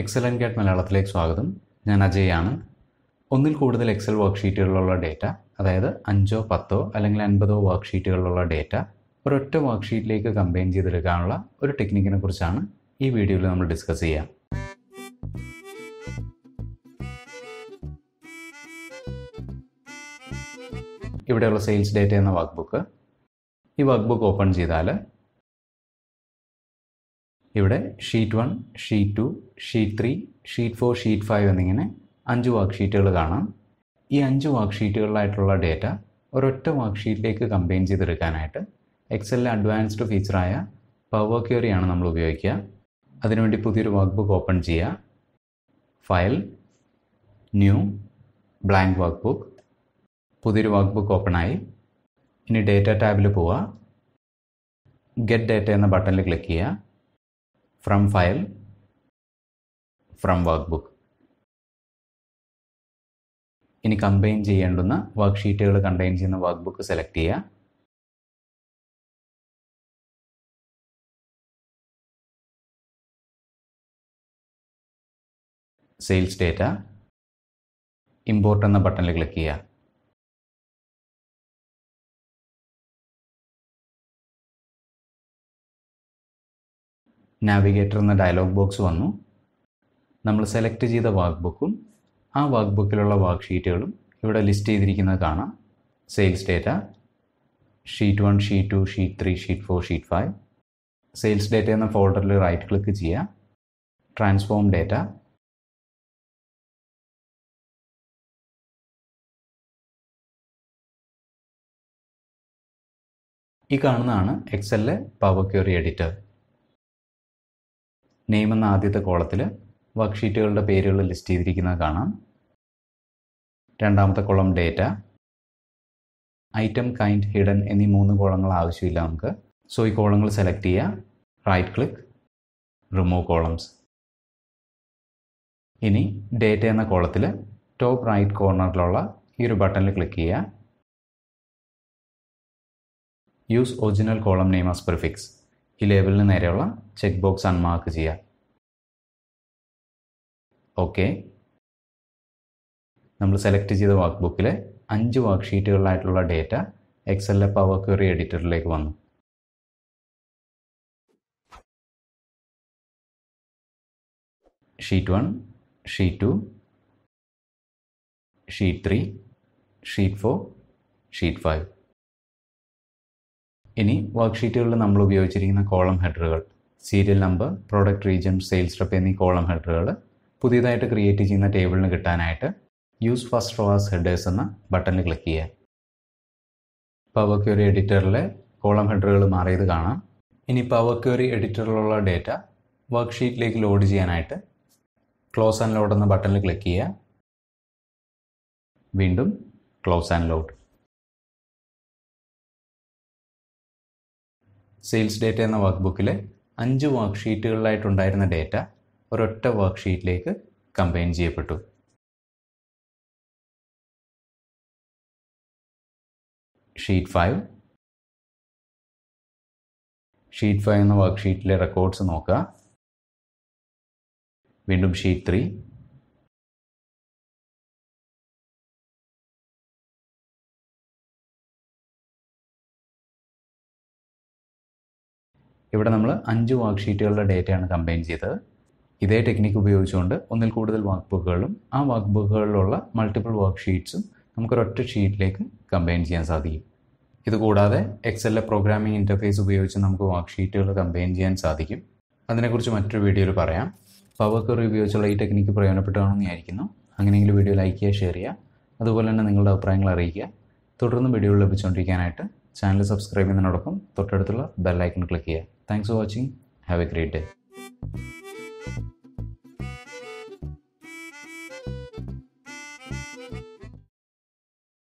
എക്സലൻ gate മലയാളത്തിലേക്ക് സ്വാഗതം ഞാൻ അജയാണ് ഒന്നിൽ കൂടുതൽ എക്സൽ വർക്ക്ഷീറ്റുകളിലുള്ള ഡേറ്റ അതായത് അഞ്ചോ പത്തോ അല്ലെങ്കിൽ അൻപതോ വർക്ക്ഷീറ്റുകളിലുള്ള ഡേറ്റ ഒരൊറ്റ വർക്ക്ഷീറ്റിലേക്ക് കമ്പൈൻ ചെയ്തെടുക്കാനുള്ള ഒരു ടെക്നിക്കിനെ കുറിച്ചാണ് ഈ വീഡിയോയിൽ നമ്മൾ ഡിസ്കസ് ചെയ്യാം ഇവിടെയുള്ള സെയിൽസ് ഡേറ്റ എന്ന വർക്ക്ബുക്ക് ഈ വർക്ക്ബുക്ക് ഓപ്പൺ ചെയ്താൽ ഇവിടെ sheet one sheet two sheet three sheet four sheet five എന്നിങ്ങനെ അഞ്ച് വർക്ക് ഷീറ്റുകൾ കാണാം ഈ അഞ്ച് വർക്ക് ഷീറ്റുകളിലായിട്ടുള്ള ഡേറ്റ ഒരൊറ്റ വർക്ക് ഷീറ്റിലേക്ക് കമ്പൈൻ ചെയ്തെടുക്കാനായിട്ട് എക്സലിലെ അഡ്വാൻസ്ഡ് ഫീച്ചറായ പവർ ക്യൂറിയാണ് നമ്മൾ ഉപയോഗിക്കുക അതിനുവേണ്ടി പുതിയൊരു വർക്ക് ബുക്ക് ഓപ്പൺ ചെയ്യുക file new blank workbook പുതിയൊരു വർക്ക് ബുക്ക് ഓപ്പണായി ഇനി ഡേറ്റ ടാബിൽ പോവുക ഗെറ്റ് ഡേറ്റ എന്ന ബട്ടണിൽ ക്ലിക്ക് ചെയ്യുക from file from workbook ഇനി കമ്പൈൻ ചെയ്യേണ്ടുന്ന വർക്ക്ഷീറ്റുകൾ കണ്ടെയ്ൻ ചെയ്യുന്ന വർക്ക് ബുക്ക് സെലക്ട് ചെയ്യുക സെയിൽസ് ഡേറ്റ ഇമ്പോർട്ട് എന്ന ബട്ടണിൽ ക്ലിക്ക് ചെയ്യുക നാവിഗേറ്റർ എന്ന ഡയലോഗ് ബോക്സ് വന്നു നമ്മൾ സെലക്ട് ചെയ്ത വാക്ക് ബുക്കും ആ വാക്ക് ബുക്കിലുള്ള വാക്ക് ഷീറ്റുകളും ഇവിടെ ലിസ്റ്റ് ചെയ്തിരിക്കുന്നത് കാണാം sales data sheet one sheet two sheet three sheet four sheet five sales data എന്ന ഫോൾഡറിൽ റൈറ്റ് ക്ലിക്ക് ചെയ്യുക ട്രാൻസ്ഫോം ഡേറ്റ ഈ കാണുന്നതാണ് എക്സലിലെ പവർ ക്യൂറി എഡിറ്റർ നെയിം എന്ന ആദ്യത്തെ കോളത്തിൽ വർക്ക്ഷീറ്റുകളുടെ പേരുകൾ ലിസ്റ്റ് ചെയ്തിരിക്കുന്നത് കാണാം രണ്ടാമത്തെ column data item kind hidden എന്നീ മൂന്ന് കോളങ്ങൾ ആവശ്യമില്ല നമുക്ക് സോ ഈ കോളങ്ങൾ സെലക്ട് ചെയ്യുക റൈറ്റ് ക്ലിക്ക് റിമൂവ് കോളംസ് ഇനി ഡേറ്റ എന്ന കോളത്തിൽ ടോപ്പ് റൈറ്റ് കോർണറിലുള്ള ഈ ഒരു ബട്ടണിൽ ക്ലിക്ക് ചെയ്യുക use original column name as prefix ഈ ലേബലിന് നേരെയുള്ള ചെക്ക് ബോക്സ് അൺമാർക്ക് ചെയ്യുക ഓക്കെ നമ്മൾ സെലക്ട് ചെയ്ത വർക്ക് ബുക്കിലെ അഞ്ച് വർക്ക് ഷീറ്റുകളിലായിട്ടുള്ള ഡേറ്റ എക്സലിലെ പവർ ക്വറി എഡിറ്ററിലേക്ക് വന്നു sheet one sheet two sheet three sheet four sheet five ഇനി വർക്ക്ഷീറ്റുകളിൽ നമ്മൾ ഉപയോഗിച്ചിരിക്കുന്ന കോളം ഹെഡറുകൾ serial number product region sales rep എന്നീ കോളം ഹെഡറുകൾ പുതിയതായിട്ട് ക്രിയേറ്റ് ചെയ്യുന്ന ടേബിളിന് കിട്ടാനായിട്ട് use first row as headers എന്ന ബട്ടണിൽ ക്ലിക്ക് ചെയ്യുക പവർ ക്യൂറി എഡിറ്ററിലെ കോളം ഹെഡറുകൾ മാറിയത് കാണാം ഇനി പവർ ക്യൂറി എഡിറ്ററിലുള്ള ഡേറ്റ വർക്ക്ഷീറ്റിലേക്ക് ലോഡ് ചെയ്യാനായിട്ട് ക്ലോസ് ആൻഡ് ലോഡ് എന്ന ബട്ടണിൽ ക്ലിക്ക് ചെയ്യുക വീണ്ടും close and load sales data എന്ന വർക്ക് ബുക്കിൽ അഞ്ച് വർക്ക് ഷീറ്റുകളിലായിട്ടുണ്ടായിരുന്ന ഡേറ്റ ഒരൊറ്റ വർക്ക് ഷീറ്റിലേക്ക് കമ്പൈൻ ചെയ്യപ്പെട്ടു ഷീറ്റ് ഫൈവ് ഷീറ്റ് ഫൈവ് എന്ന വർക്ക് ഷീറ്റിലെ റെക്കോർഡ്സ് നോക്കുക വീണ്ടും ഷീറ്റ് ത്രീ ഇവിടെ നമ്മൾ അഞ്ച് വാക്ക് ഷീറ്റുകളുടെ ഡേറ്റയാണ് കമ്പൈൻ ചെയ്തത് ഇതേ ടെക്നിക്ക് ഉപയോഗിച്ചുകൊണ്ട് ഒന്നിൽ കൂടുതൽ വാക്ക് ബുക്കുകളും ആ വാക്ക് ബുക്കുകളിലുള്ള മൾട്ടിപ്പിൾ വർക്ക് ഷീറ്റ്സും നമുക്കൊരൊറ്റ ഷീറ്റിലേക്ക് കമ്പൈൻ ചെയ്യാൻ സാധിക്കും ഇതുകൂടാതെ എക്സലിലെ പ്രോഗ്രാമിംഗ് ഇൻ്റർഫേസ് ഉപയോഗിച്ച് നമുക്ക് വർക്ക് ഷീറ്റുകൾ കമ്പൈൻ ചെയ്യാൻ സാധിക്കും അതിനെക്കുറിച്ച് മറ്റൊരു വീഡിയോയിൽ പറയാം പവർ ക്വറി ഉപയോഗിച്ചുള്ള ഈ ടെക്നിക്ക് പ്രയോജനപ്പെട്ടതാണെന്ന് വിചാരിക്കുന്നു അങ്ങനെയെങ്കിലും വീഡിയോ ലൈക്ക് ചെയ്യുക ഷെയർ ചെയ്യുക അതുപോലെ തന്നെ നിങ്ങളുടെ അഭിപ്രായങ്ങൾ അറിയിക്കുക തുടർന്നും വീഡിയോകൾ ലഭിച്ചുകൊണ്ടിരിക്കാനായിട്ട് ചാനൽ സബ്സ്ക്രൈബ് ചെയ്യുന്നതിനോടൊപ്പം തൊട്ടടുത്തുള്ള ബെല്ലൈക്കൺ ക്ലിക്ക് ചെയ്യുക Thanks for watching. Have a great day.